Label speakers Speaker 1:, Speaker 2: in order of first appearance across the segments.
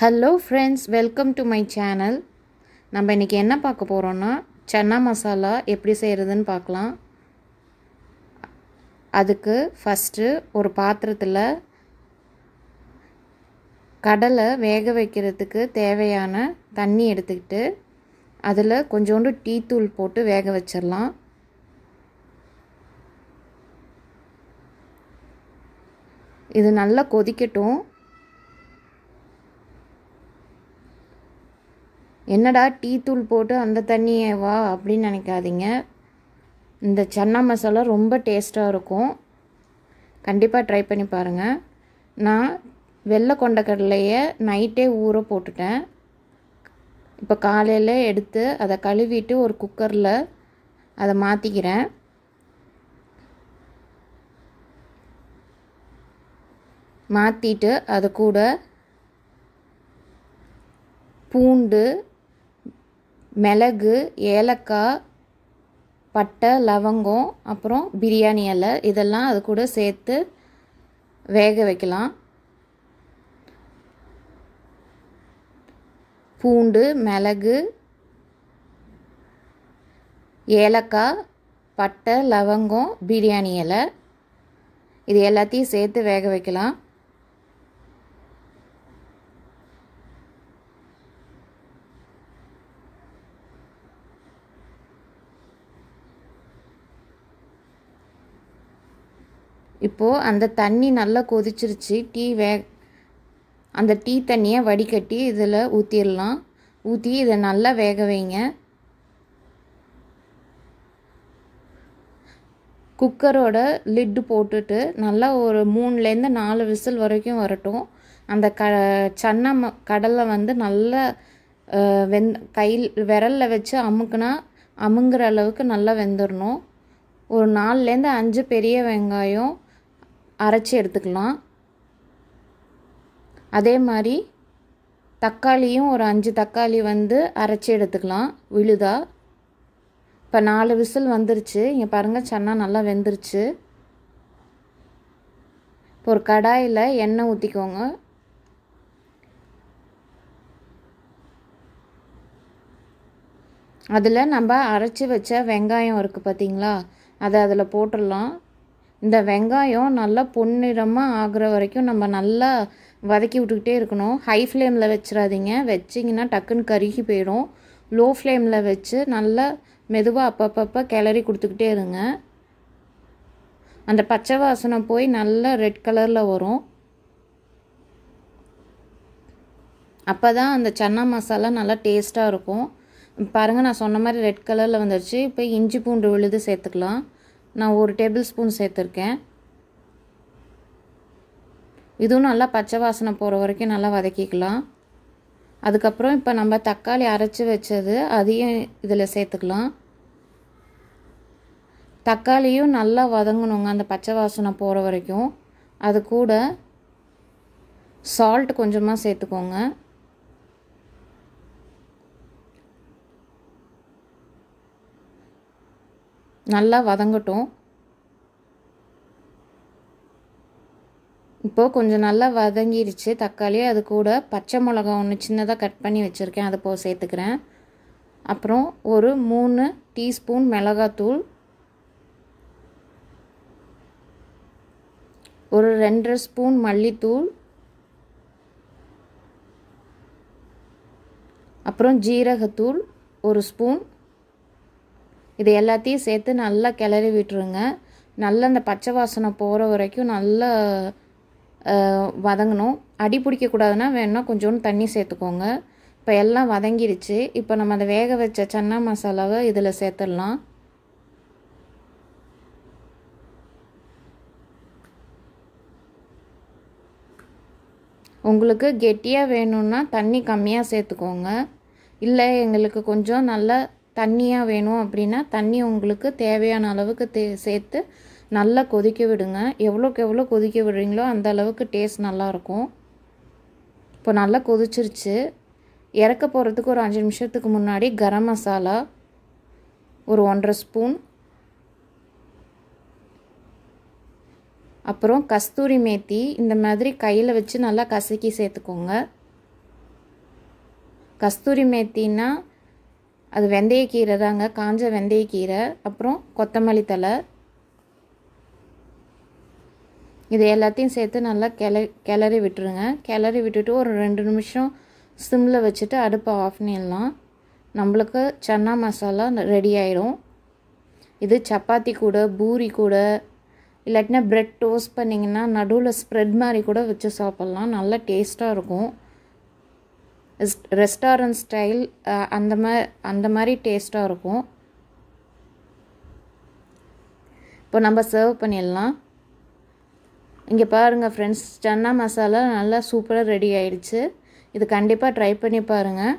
Speaker 1: hello friends welcome to my channel நம்ம இன்றைக்கி என்ன பார்க்க போகிறோன்னா சன்னா மசாலா எப்படி செய்கிறதுன்னு பார்க்கலாம் அதுக்கு ஃபஸ்ட்டு ஒரு பாத்திரத்தில் கடலை வேக வைக்கிறதுக்கு தேவையான தண்ணி எடுத்துக்கிட்டு அதில் கொஞ்சோண்டு டீ தூள் போட்டு வேக வச்சிடலாம் இது நல்லா கொதிக்கட்டும் என்னடா டீ தூள் போட்டு அந்த தண்ணியே வா அப்படின்னு நினைக்காதீங்க இந்த சன்னா மசாலா ரொம்ப டேஸ்ட்டாக இருக்கும் கண்டிப்பாக ட்ரை பண்ணி பாருங்கள் நான் வெள்ளை கொண்டக்கடலையை நைட்டே ஊற போட்டுட்டேன் இப்போ காலையில் எடுத்து அதை கழுவிட்டு ஒரு குக்கரில் அதை மாற்றிக்கிறேன் மாற்றிட்டு அது கூட பூண்டு மிளகு ஏலக்காய் பட்டை லவங்கம் அப்புறம் பிரியாணி இலை இதெல்லாம் அது கூட சேர்த்து வேக வைக்கலாம் பூண்டு மிளகு ஏலக்காய் பட்டை லவங்கம் பிரியாணி இலை இது எல்லாத்தையும் சேர்த்து வேக வைக்கலாம் இப்போது அந்த தண்ணி நல்லா கொதிச்சிருச்சு டீ வே அந்த டீ தண்ணியை வடிகட்டி இதில் ஊற்றிடலாம் ஊற்றி இதை நல்லா வேக வைங்க குக்கரோட லிட்டு போட்டுட்டு நல்லா ஒரு மூணுலேருந்து நாலு விசில் வரைக்கும் வரட்டும் அந்த க ம கடலை வந்து நல்லா வெந் கையில் விரலில் வச்சு அமுக்குனா அமுங்குற அளவுக்கு நல்லா வெந்துடணும் ஒரு நாலுலேருந்து அஞ்சு பெரிய வெங்காயம் அரைச்சி எடுத்துக்கலாம் அதே மாதிரி தக்காளியும் ஒரு அஞ்சு தக்காளி வந்து அரைச்சி எடுத்துக்கலாம் விழுதா இப்போ நாலு விசில் வந்துருச்சு இங்கே பாருங்கள் சன்னா நல்லா வெந்துருச்சு இப்போ ஒரு கடாயில் எண்ணெய் ஊற்றிக்கோங்க அதில் நம்ம அரைச்சி வச்ச வெங்காயம் இருக்குது பார்த்தீங்களா அதை அதில் போட்டுடலாம் இந்த வெங்காயம் நல்லா பொன்னிறமாக ஆகிற வரைக்கும் நம்ம நல்லா வதக்கி விட்டுக்கிட்டே இருக்கணும் ஹை ஃப்ளேமில் வச்சிடாதீங்க வச்சிங்கன்னா டக்குன்னு கருகி போயிடும் லோ ஃப்ளேமில் வச்சு நல்லா மெதுவாக அப்பப்பப்போ கிளறி கொடுத்துக்கிட்டே இருங்க அந்த பச்சை வாசனை போய் நல்லா ரெட் கலரில் வரும் அப்போ தான் அந்த சன்னா மசாலா நல்லா டேஸ்ட்டாக இருக்கும் பாருங்கள் நான் சொன்ன மாதிரி ரெட் கலரில் வந்துருச்சு இப்போ இஞ்சி பூண்டு விழுது சேர்த்துக்கலாம் நான் ஒரு டேபிள் ஸ்பூன் சேர்த்துருக்கேன் இதுவும் நல்லா பச்சை வாசனை போகிற வரைக்கும் நல்லா வதக்கிக்கலாம் அதுக்கப்புறம் இப்போ நம்ம தக்காளி அரைச்சி வச்சது அதையும் இதில் சேர்த்துக்கலாம் தக்காளியும் நல்லா வதங்கணுங்க அந்த பச்சை வாசனை போகிற வரைக்கும் அது கூட சால்ட் கொஞ்சமாக சேர்த்துக்கோங்க நல்லா வதங்கட்டும் இப்போது கொஞ்சம் நல்லா வதங்கிருச்சு தக்காளி அது கூட பச்சை மிளகா ஒன்று சின்னதாக கட் பண்ணி வச்சுருக்கேன் அதை போக சேர்த்துக்கிறேன் அப்புறம் ஒரு மூணு டீஸ்பூன் மிளகாத்தூள் ஒரு ரெண்டரை ஸ்பூன் மல்லித்தூள் அப்புறம் ஜீரகத்தூள் ஒரு ஸ்பூன் இது எல்லாத்தையும் சேர்த்து நல்லா கிளறி விட்டுருங்க நல்லா அந்த பச்சை வாசனை போகிற வரைக்கும் நல்லா வதங்கணும் அடி பிடிக்கக்கூடாதுன்னா வேணுன்னா கொஞ்சோண்டு தண்ணி சேர்த்துக்கோங்க இப்போ எல்லாம் வதங்கிடுச்சு இப்போ நம்ம அதை வேக வச்ச சன்னா மசாலாவை இதில் சேர்த்துடலாம் உங்களுக்கு கெட்டியாக வேணும்னா தண்ணி கம்மியாக சேர்த்துக்கோங்க இல்லை எங்களுக்கு கொஞ்சம் நல்லா தண்ணியாக வேணும் அப்படின்னா தண்ணி உங்களுக்கு தேவையான அளவுக்கு தே சேர்த்து நல்லா கொதிக்க விடுங்க எவ்வளோக்கு எவ்வளோ கொதிக்க விடுறீங்களோ அந்த அளவுக்கு டேஸ்ட் நல்லாயிருக்கும் இப்போ நல்லா கொதிச்சிருச்சு இறக்க போகிறதுக்கு ஒரு அஞ்சு நிமிஷத்துக்கு முன்னாடி கரம் மசாலா ஒரு ஒன்றரை ஸ்பூன் அப்புறம் கஸ்தூரி மேத்தி இந்த மாதிரி கையில் வச்சு நல்லா கசக்கி சேர்த்துக்கோங்க கஸ்தூரி மேத்தின்னா அது வெந்தயக்கீரை தாங்க காஞ்ச வெந்தயக்கீரை அப்புறம் கொத்தமல்லி தலை இது எல்லாத்தையும் சேர்த்து நல்லா கிள கிளறி விட்டுருங்க கிளறி விட்டுட்டு ஒரு ரெண்டு நிமிஷம் சிம்மில் வச்சுட்டு அடுப்பை ஆஃப் பண்ணிடலாம் நம்மளுக்கு சன்னா மசாலா ரெடி ஆயிடும் இது சப்பாத்தி கூட பூரி கூட இல்லாட்டினா ப்ரெட் டோஸ்ட் பண்ணிங்கன்னா நடுவில் ஸ்ப்ரெட் மாதிரி கூட வச்சு சாப்பிட்லாம் நல்லா டேஸ்ட்டாக இருக்கும் ரெஸ்டாரண்ட் uh, ஸ்டைல் அந்த மாதிரி அந்த மாதிரி டேஸ்ட்டாக இருக்கும் இப்போ நம்ம சர்வ் பண்ணிடலாம் இங்கே பாருங்கள் ஃப்ரெண்ட்ஸ் சன்னா மசாலா நல்லா சூப்பராக ரெடி ஆயிடுச்சு இது கண்டிப்பாக ட்ரை பண்ணி பாருங்கள்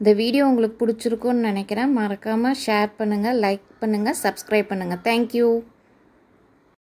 Speaker 1: இந்த வீடியோ உங்களுக்கு பிடிச்சிருக்குன்னு நினைக்கிறேன் மறக்காமல் ஷேர் பண்ணுங்கள் லைக் பண்ணுங்கள் சப்ஸ்கிரைப் பண்ணுங்கள் தேங்க்யூ